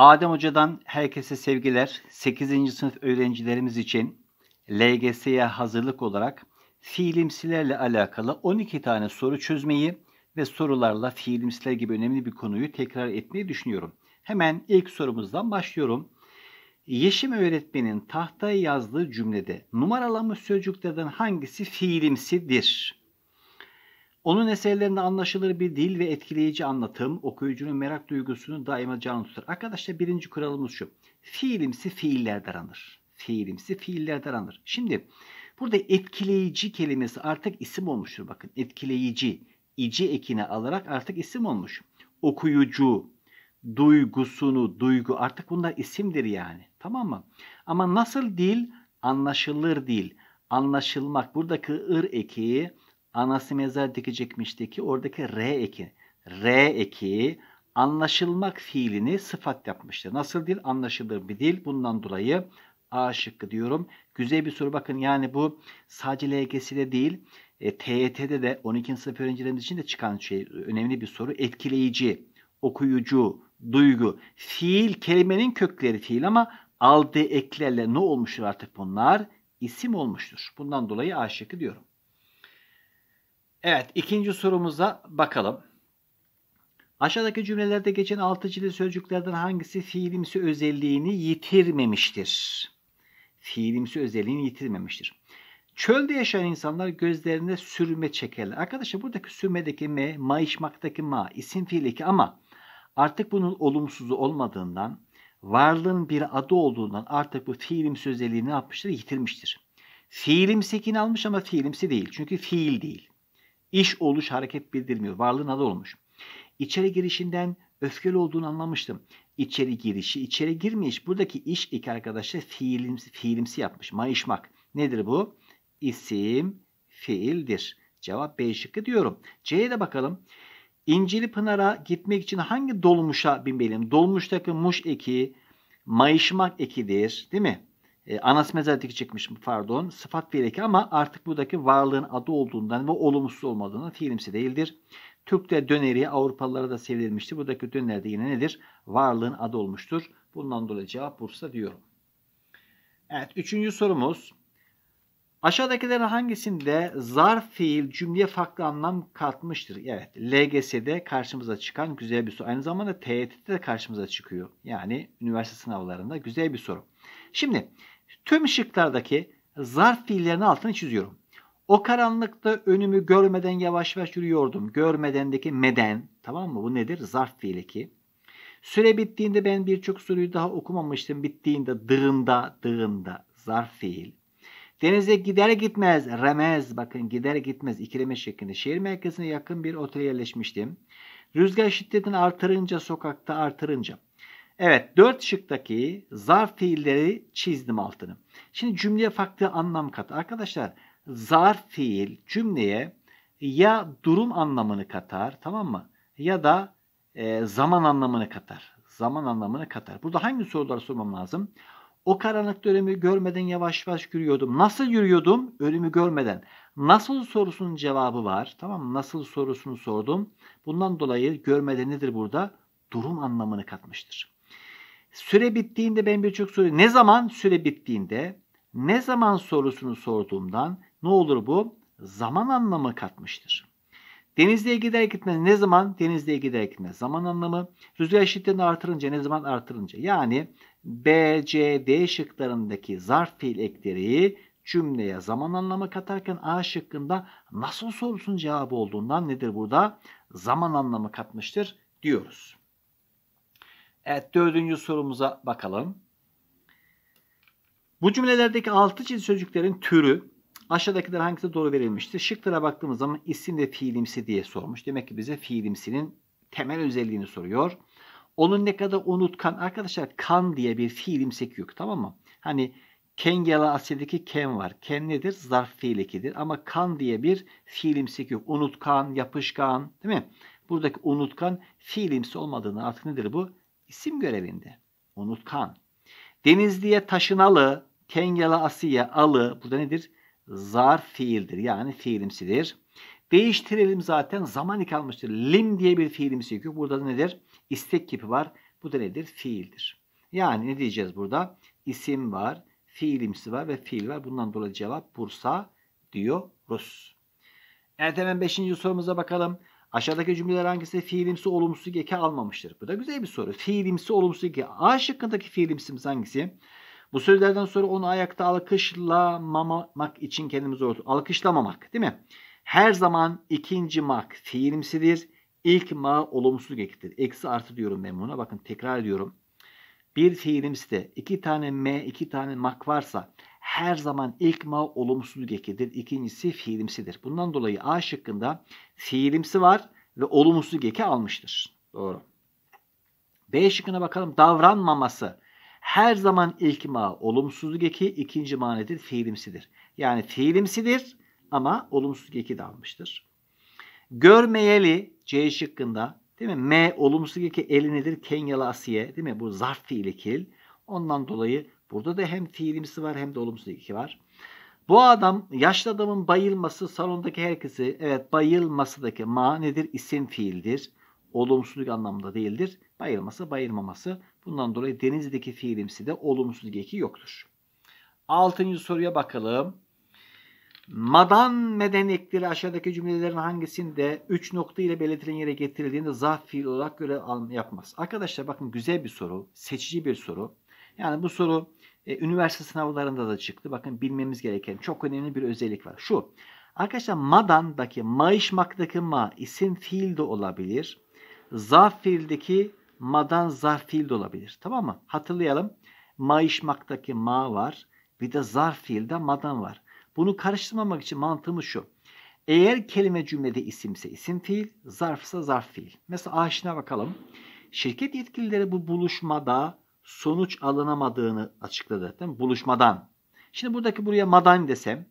Adem Hoca'dan herkese sevgiler. 8. sınıf öğrencilerimiz için LGS'ye hazırlık olarak fiilimsilerle alakalı 12 tane soru çözmeyi ve sorularla fiilimsiler gibi önemli bir konuyu tekrar etmeyi düşünüyorum. Hemen ilk sorumuzdan başlıyorum. Yeşim öğretmenin tahtaya yazdığı cümlede numaralanmış sözcüklerden hangisi fiilimsidir? Onun eserlerinde anlaşılır bir dil ve etkileyici anlatım okuyucunun merak duygusunu daima canlı tutar. Arkadaşlar birinci kuralımız şu. Fiilimsi fiillerden anır. Fiilimsi fiillerden anır. Şimdi burada etkileyici kelimesi artık isim olmuştur. Bakın etkileyici, ici ekine alarak artık isim olmuş. Okuyucu, duygusunu, duygu artık bunlar isimdir yani. Tamam mı? Ama nasıl dil? Anlaşılır dil. Anlaşılmak. Buradaki ır ekiği anası mezar ki oradaki re eki. Re eki anlaşılmak fiilini sıfat yapmıştır. Nasıl dil? Anlaşılır bir dil. Bundan dolayı A şıkkı diyorum. Güzel bir soru bakın yani bu sadece LGS'de değil e, TYT'de de 12. sınıf öğrencilerimiz için de çıkan şey önemli bir soru. Etkileyici, okuyucu, duygu. Fiil kelimenin kökleri fiil ama aldığı eklerle ne olmuştur artık bunlar? İsim olmuştur. Bundan dolayı A şıkkı diyorum. Evet ikinci sorumuza bakalım. Aşağıdaki cümlelerde geçen altı çizili sözcüklerden hangisi fiilimsi özelliğini yitirmemiştir? Fiilimsi özelliğini yitirmemiştir. Çölde yaşayan insanlar gözlerinde sürme çekerler. Arkadaşlar buradaki sürmedeki me, mayışmaktaki ma, isim fiil ama artık bunun olumsuzu olmadığından, varlığın bir adı olduğundan artık bu fiilimsi özelliğini ne yapmıştır? Yitirmiştir. Fiilimsi almış ama fiilimsi değil. Çünkü fiil değil. İş oluş hareket bildirmiyor. Varlığın adı olmuş. İçeri girişinden öfkeli olduğunu anlamıştım. İçeri girişi, içeri girmeyiş. Buradaki iş iki arkadaşlar fiilimsi, fiilimsi yapmış. Mayışmak. Nedir bu? İsim fiildir. Cevap B şıkkı diyorum. C'ye de bakalım. İncili Pınar'a gitmek için hangi dolmuşa binmeliyim? Dolmuştaki muş eki, mayışmak ekidir. Değil mi? e, anas mezarlık çıkmış pardon sıfat fiil ama artık buradaki varlığın adı olduğundan ve olumsuz olmadığından fiilimsi değildir. Türkler döneri Avrupalılara da sevilmişti. Buradaki döner de yine nedir? Varlığın adı olmuştur. Bundan dolayı cevap Bursa diyorum. Evet üçüncü sorumuz. Aşağıdakilerden hangisinde zarf fiil cümleye farklı anlam katmıştır? Evet, LGS'de karşımıza çıkan güzel bir soru. Aynı zamanda TYT'de e de karşımıza çıkıyor. Yani üniversite sınavlarında güzel bir soru. Şimdi tüm şıklardaki zarf fiillerini altını çiziyorum. O karanlıkta önümü görmeden yavaş yavaş yürüyordum. Görmedendeki meden, tamam mı? Bu nedir? Zarf fiili ki. Süre bittiğinde ben birçok soruyu daha okumamıştım. Bittiğinde dığında, dığında zarf fiil. Denize gider gitmez remez bakın gider gitmez ikileme şeklinde şehir merkezine yakın bir otele yerleşmiştim. Rüzgar şiddetini artırınca sokakta artırınca. Evet dört şıktaki zarf fiilleri çizdim altını. Şimdi cümleye farklı anlam kat. Arkadaşlar zarf fiil cümleye ya durum anlamını katar tamam mı? Ya da e, zaman anlamını katar. Zaman anlamını katar. Burada hangi soruları sormam lazım? O karanlık dönemi görmeden yavaş yavaş yürüyordum. Nasıl yürüyordum? Ölümü görmeden. Nasıl sorusunun cevabı var. Tamam Nasıl sorusunu sordum. Bundan dolayı görmeden nedir burada? Durum anlamını katmıştır. Süre bittiğinde ben birçok soru ne zaman süre bittiğinde ne zaman sorusunu sorduğumdan ne olur bu? Zaman anlamı katmıştır. Denizli'ye gider gitmez ne zaman? Denizli'ye gider gitmez. Zaman anlamı. Rüzgar şiddetini artırınca ne zaman artırınca. Yani B, C, D şıklarındaki zarf fiil ekleri cümleye zaman anlamı katarken A şıkkında nasıl sorusun cevabı olduğundan nedir burada? Zaman anlamı katmıştır diyoruz. Evet dördüncü sorumuza bakalım. Bu cümlelerdeki altı çizgi sözcüklerin türü aşağıdakiler hangisi doğru verilmiştir? Şıklara baktığımız zaman isim ve fiilimsi diye sormuş. Demek ki bize fiilimsinin temel özelliğini soruyor. Onun ne kadar unutkan. Arkadaşlar kan diye bir fiilimsek yok tamam mı? Hani Kengela Asya'daki ken var. Ken nedir? Zarf fiil ekidir. Ama kan diye bir fiilimsek yok. Unutkan, yapışkan değil mi? Buradaki unutkan fiilimsi olmadığını artık nedir bu? İsim görevinde. Unutkan. Denizli'ye taşınalı, Kengela Asiye alı. Burada nedir? Zarf fiildir. Yani fiilimsidir. Değiştirelim zaten. Zaman kalmıştır. Lim diye bir fiilimsi yok. Burada nedir? istek tipi var. Bu da nedir? Fiildir. Yani ne diyeceğiz burada? İsim var, fiilimsi var ve fiil var. Bundan dolayı cevap Bursa diyoruz. Evet hemen 5. sorumuza bakalım. Aşağıdaki cümleler hangisi fiilimsi olumsuz geke almamıştır? Bu da güzel bir soru. Fiilimsi olumsuz geke. A şıkkındaki fiilimsimiz hangisi? Bu sözlerden sonra onu ayakta alkışlamamak için kendimizi ortaya alkışlamamak değil mi? Her zaman ikinci mak fiilimsidir. İlk ma olumsuz ekidir. Eksi artı diyorum ben buna. Bakın tekrar ediyorum. Bir fiilimizde iki tane m, iki tane mak varsa her zaman ilk ma olumsuz ekidir. İkincisi fiilimsidir. Bundan dolayı A şıkkında fiilimsi var ve olumsuz geki almıştır. Doğru. B şıkkına bakalım. Davranmaması her zaman ilk ma olumsuz geki, ikinci ma Fiilimsidir. Yani fiilimsidir ama olumsuz geki de almıştır. Görmeyeli C şıkkında değil mi? M olumsuz ki eli nedir? Kenyalı Asiye değil mi? Bu zarf fiili kil. Ondan dolayı burada da hem fiilimsi var hem de olumsuz iki var. Bu adam yaşlı adamın bayılması salondaki herkesi evet bayılmasıdaki ma nedir? İsim fiildir. Olumsuzluk anlamında değildir. Bayılması bayılmaması. Bundan dolayı denizdeki fiilimsi de olumsuz geki yoktur. Altıncı soruya bakalım. Madan meden aşağıdaki cümlelerin hangisinde 3 nokta ile belirtilen yere getirildiğinde zarf fiil olarak göre yapmaz. Arkadaşlar bakın güzel bir soru, seçici bir soru. Yani bu soru e, üniversite sınavlarında da çıktı. Bakın bilmemiz gereken çok önemli bir özellik var. Şu. Arkadaşlar madan'daki maişmaktaki ma isim fiil de olabilir. Zarf fiildeki madan zarf fiil de olabilir. Tamam mı? Hatırlayalım. Maişmaktaki ma var. Bir de zarf fiilde madan var. Bunu karıştırmamak için mantığımız şu. Eğer kelime cümlede isimse isim fiil, zarfsa zarf fiil. Mesela aşina bakalım. Şirket yetkilileri bu buluşmada sonuç alınamadığını açıkladı. Değil mi? Buluşmadan. Şimdi buradaki buraya madan desem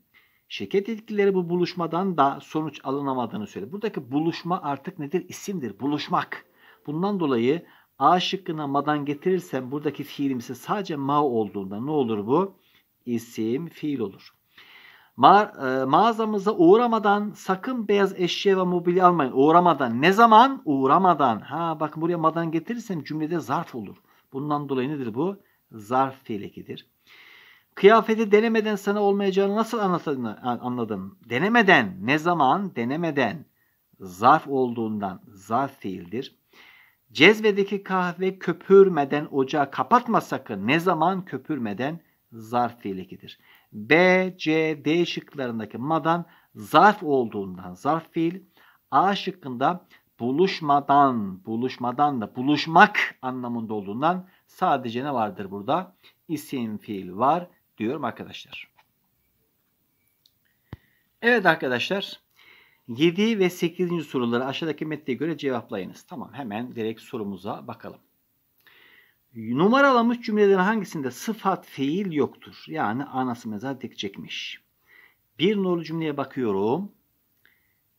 şirket yetkilileri bu buluşmadan da sonuç alınamadığını söyledi. Buradaki buluşma artık nedir? İsimdir. Buluşmak. Bundan dolayı A şıkkına madan getirirsem buradaki fiilimse sadece ma olduğunda ne olur bu? İsim fiil olur. Ma e, mağazamıza uğramadan sakın beyaz eşya ve mobilya almayın. Uğramadan. Ne zaman? Uğramadan. Ha bakın buraya madan getirirsem cümlede zarf olur. Bundan dolayı nedir bu? Zarf fiilikidir. Kıyafeti denemeden sana olmayacağını nasıl anladın? Denemeden. Ne zaman? Denemeden. Zarf olduğundan zarf fiildir. Cezvedeki kahve köpürmeden ocağı kapatma sakın. Ne zaman köpürmeden zarf fiilidir. B, C, D şıklarındaki madan zarf olduğundan zarf fiil. A şıkkında buluşmadan, buluşmadan da buluşmak anlamında olduğundan sadece ne vardır burada? İsim fiil var diyorum arkadaşlar. Evet arkadaşlar. 7 ve 8. soruları aşağıdaki metne göre cevaplayınız. Tamam hemen direkt sorumuza bakalım. Numaralamış cümlelerin hangisinde sıfat fiil yoktur? Yani anası mezar tek Bir nolu cümleye bakıyorum.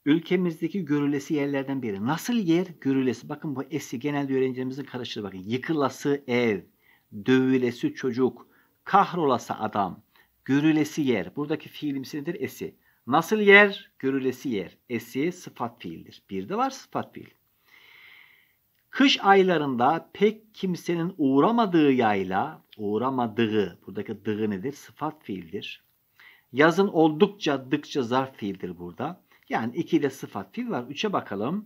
Ülkemizdeki görülesi yerlerden biri. Nasıl yer? Görülesi. Bakın bu eski genelde öğrencilerimizin karıştırı bakın. Yıkılası ev, dövülesi çocuk, kahrolası adam, görülesi yer. Buradaki fiilimsi nedir? Esi. Nasıl yer? Görülesi yer. Esi sıfat fiildir. Bir de var sıfat fiil. Kış aylarında pek kimsenin uğramadığı yayla, uğramadığı, buradaki dığı nedir? Sıfat fiildir. Yazın oldukça dıkça zarf fiildir burada. Yani iki ile sıfat fiil var. Üçe bakalım.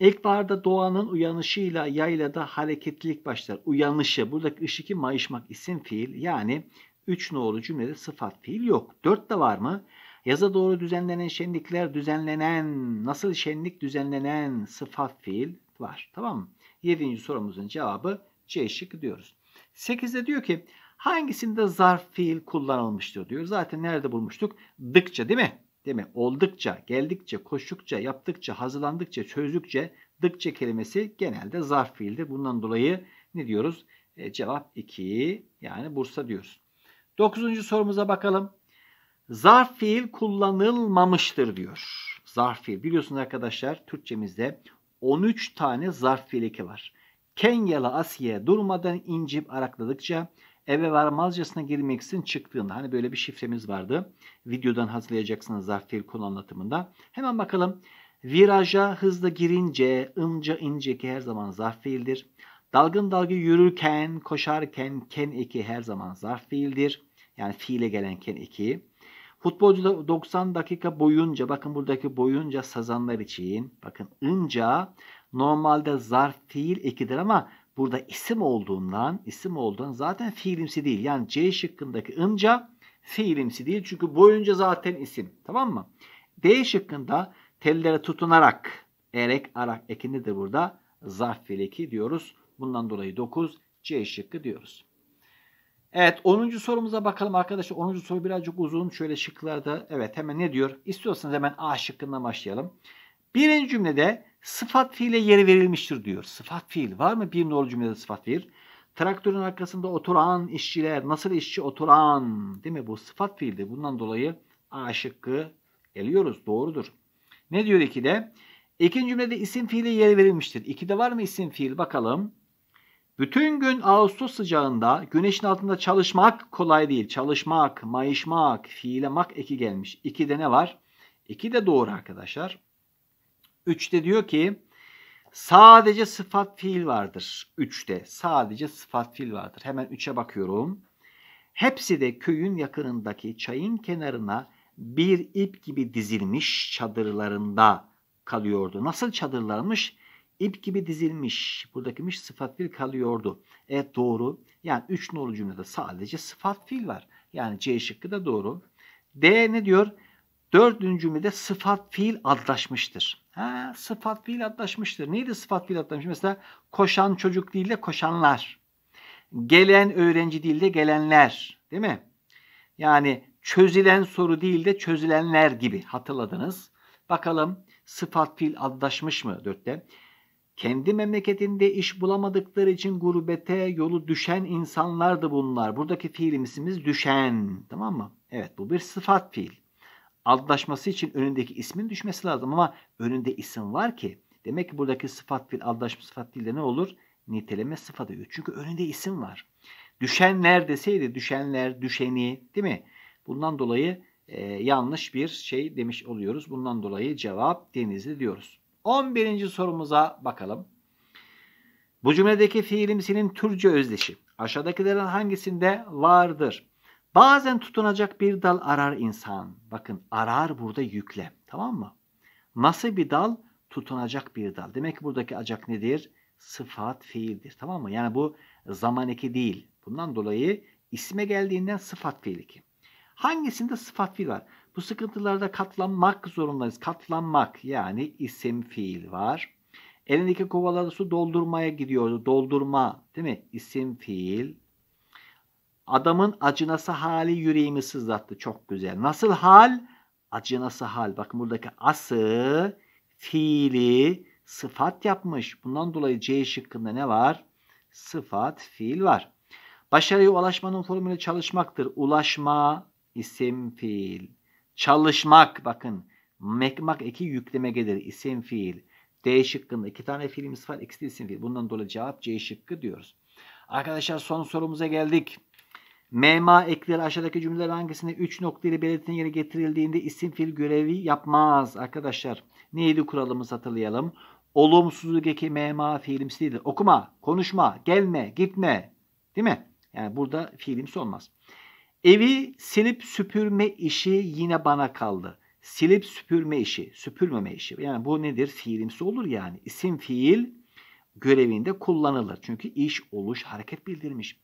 İlkbaharda doğanın uyanışıyla yaylada hareketlilik başlar. Uyanışı. Buradaki iki mayışmak isim fiil. Yani üç nolu cümlede sıfat fiil yok. Dört de var mı? Yaza doğru düzenlenen şenlikler düzenlenen, nasıl şenlik düzenlenen sıfat fiil var. Tamam mı? 7. sorumuzun cevabı C şıkkı diyoruz. Sekizde diyor ki hangisinde zarf fiil kullanılmıştır diyor. Zaten nerede bulmuştuk? Dıkça değil mi? Değil mi? Oldukça, geldikçe, koştukça, yaptıkça, hazırlandıkça, çözdükçe dıkça kelimesi genelde zarf fiildir. Bundan dolayı ne diyoruz? E, cevap 2 yani Bursa diyoruz. Dokuzuncu sorumuza bakalım zarf fiil kullanılmamıştır diyor. Zarf fiil. Biliyorsunuz arkadaşlar Türkçemizde 13 tane zarf fiil var. Kenyalı Asiye durmadan incip arakladıkça eve varmazcasına için çıktığında hani böyle bir şifremiz vardı. Videodan hazırlayacaksınız zarf fiil konu anlatımında. Hemen bakalım. Viraja hızlı girince ınca inceki her zaman zarf fiildir. Dalgın dalga yürürken, koşarken ken eki her zaman zarf fiildir. Yani fiile gelen ken eki. Futbolcu 90 dakika boyunca bakın buradaki boyunca sazanlar için bakın ınca normalde zarf fiil ekidir ama burada isim olduğundan isim olduğundan zaten fiilimsi değil. Yani C şıkkındaki ınca fiilimsi değil. Çünkü boyunca zaten isim. Tamam mı? D şıkkında tellere tutunarak erek arak ekinidir burada. Zarf fiil eki diyoruz. Bundan dolayı 9 C şıkkı diyoruz. Evet 10. sorumuza bakalım arkadaşlar. 10. soru birazcık uzun. Şöyle şıklarda evet hemen ne diyor? İstiyorsanız hemen A şıkkından başlayalım. Birinci cümlede sıfat fiile yeri verilmiştir diyor. Sıfat fiil var mı bir nolu cümlede sıfat fiil? Traktörün arkasında oturan işçiler nasıl işçi oturan değil mi? Bu sıfat fiildi. Bundan dolayı A şıkkı eliyoruz. Doğrudur. Ne diyor 2'de? İkinci cümlede isim fiili yeri verilmiştir. 2'de var mı isim fiil? Bakalım. Bütün gün Ağustos sıcağında güneşin altında çalışmak kolay değil. Çalışmak, mayışmak, fiilemak eki gelmiş. İki de ne var? İki de doğru arkadaşlar. Üçte diyor ki sadece sıfat fiil vardır. Üçte sadece sıfat fiil vardır. Hemen üçe bakıyorum. Hepsi de köyün yakınındaki çayın kenarına bir ip gibi dizilmiş çadırlarında kalıyordu. Nasıl çadırlarmış? İp gibi dizilmiş. buradaki Buradakimiş sıfat fiil kalıyordu. Evet doğru. Yani 3 nolu cümlede sadece sıfat fiil var. Yani C şıkkı da doğru. D ne diyor? Dördüncü cümlede sıfat fiil adlaşmıştır. Ha, sıfat fiil adlaşmıştır. Neydi sıfat fiil adlaşmış? Mesela koşan çocuk değil de koşanlar. Gelen öğrenci değil de gelenler. Değil mi? Yani çözülen soru değil de çözülenler gibi hatırladınız. Bakalım sıfat fiil adlaşmış mı? Dörtte. Kendi memleketinde iş bulamadıkları için gurbete yolu düşen insanlardı bunlar. Buradaki fiilimizimiz düşen. Tamam mı? Evet bu bir sıfat fiil. Adlaşması için önündeki ismin düşmesi lazım ama önünde isim var ki. Demek ki buradaki sıfat fiil adlaşma sıfat fiil de ne olur? Niteleme sıfatı. Çünkü önünde isim var. Düşenler deseydi düşenler, düşeni değil mi? Bundan dolayı e, yanlış bir şey demiş oluyoruz. Bundan dolayı cevap denizli diyoruz. 11. sorumuza bakalım. Bu cümledeki fiilimsinin türce özdeşi. Aşağıdakilerin hangisinde vardır? Bazen tutunacak bir dal arar insan. Bakın arar burada yükle. Tamam mı? Nasıl bir dal? Tutunacak bir dal. Demek ki buradaki acak nedir? Sıfat fiildir. Tamam mı? Yani bu zaman eki değil. Bundan dolayı isme geldiğinden sıfat fiil eki. Hangisinde sıfat fiil var? Bu sıkıntılarda katlanmak zorundayız. Katlanmak yani isim fiil var. Elindeki kovalarda su doldurmaya gidiyordu. Doldurma değil mi? İsim fiil. Adamın acınası hali yüreğimi sızlattı. Çok güzel. Nasıl hal? Acınası hal. Bakın buradaki ası fiili sıfat yapmış. Bundan dolayı C şıkkında ne var? Sıfat fiil var. Başarıya ulaşmanın formülü çalışmaktır. Ulaşma isim fiil. Çalışmak bakın. Mekmak iki yükleme gelir. Isim fiil. D şıkkında iki tane fiilimiz var. İkisi de isim fiil. Bundan dolayı cevap C şıkkı diyoruz. Arkadaşlar son sorumuza geldik. Mema ekleri aşağıdaki cümleler hangisinde 3 noktayla belirtilen yere getirildiğinde isim fiil görevi yapmaz arkadaşlar. Neydi kuralımız hatırlayalım. Olumsuzluk eki mema fiilimsi değildir. Okuma, konuşma, gelme, gitme. Değil mi? Yani burada fiilimsi olmaz. Evi silip süpürme işi yine bana kaldı. Silip süpürme işi, süpürmeme işi. Yani bu nedir? Fiilimsi olur yani. İsim fiil görevinde kullanılır. Çünkü iş, oluş, hareket bildirmiş.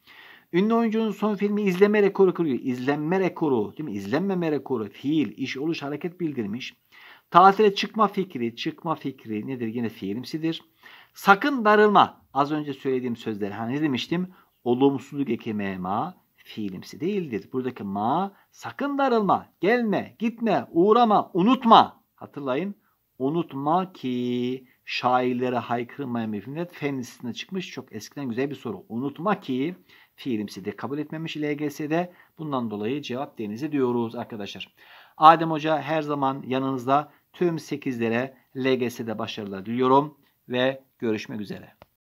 Ünlü oyuncunun son filmi izleme rekoru kuruyor. İzlenme rekoru, değil mi? İzlenmeme rekoru, fiil, iş, oluş, hareket bildirmiş. Tatile çıkma fikri, çıkma fikri nedir? Yine fiilimsidir. Sakın darılma. Az önce söylediğim sözler. Hani ne demiştim? Olumsuzluk ekime ma, fiilimsi değildir. Buradaki ma sakın darılma, gelme, gitme, uğrama, unutma. Hatırlayın unutma ki şairlere haykırmayan bir filmde fen listesine çıkmış. Çok eskiden güzel bir soru. Unutma ki fiilimsi de kabul etmemiş LGS'de. Bundan dolayı cevap denize diyoruz arkadaşlar. Adem Hoca her zaman yanınızda tüm 8'lere LGS'de başarılar diliyorum ve görüşmek üzere.